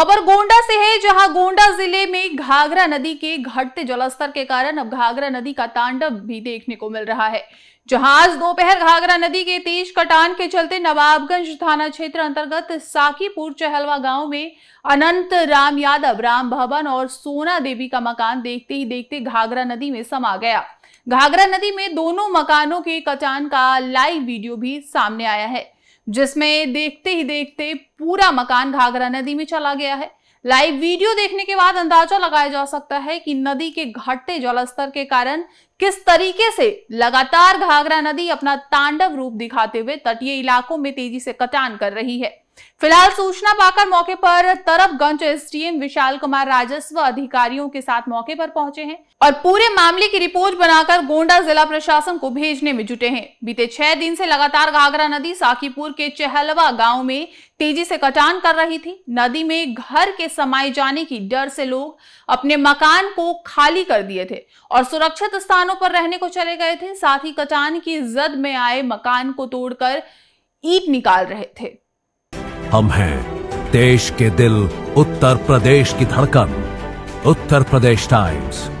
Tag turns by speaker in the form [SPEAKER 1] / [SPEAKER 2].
[SPEAKER 1] खबर गोंडा से है जहां गोंडा जिले में घाघरा नदी के घटते जलस्तर के कारण अब घाघरा नदी का तांडव भी देखने को मिल रहा है जहां आज दोपहर घाघरा नदी के तेज कटान के चलते नवाबगंज थाना क्षेत्र अंतर्गत साकीपुर चहलवा गांव में अनंत राम यादव राम भवन और सोना देवी का मकान देखते ही देखते घाघरा नदी में समा गया घाघरा नदी में दोनों मकानों के कटान का लाइव वीडियो भी सामने आया है जिसमें देखते ही देखते पूरा मकान घाघरा नदी में चला गया है लाइव वीडियो देखने के बाद अंदाजा लगाया जा सकता है कि नदी के घटते जलस्तर के कारण किस तरीके से लगातार घाघरा नदी अपना तांडव रूप दिखाते हुए तटीय इलाकों में तेजी से कटान कर रही है फिलहाल सूचना पाकर मौके पर तरफगंज एसडीएम विशाल कुमार राजस्व अधिकारियों के साथ मौके पर पहुंचे हैं और पूरे मामले की रिपोर्ट बनाकर गोंडा जिला प्रशासन को भेजने में जुटे हैं बीते छह दिन से लगातार घाघरा नदी साकीपुर के चहलवा गांव में तेजी से कटान कर रही थी नदी में घर के समाये जाने की डर से लोग अपने मकान को खाली कर दिए थे और सुरक्षित स्थानों पर रहने को चले गए थे साथ ही कटान की जद में आए मकान को तोड़कर ईट निकाल रहे थे हम हैं देश के दिल उत्तर प्रदेश की धड़कन उत्तर प्रदेश टाइम्स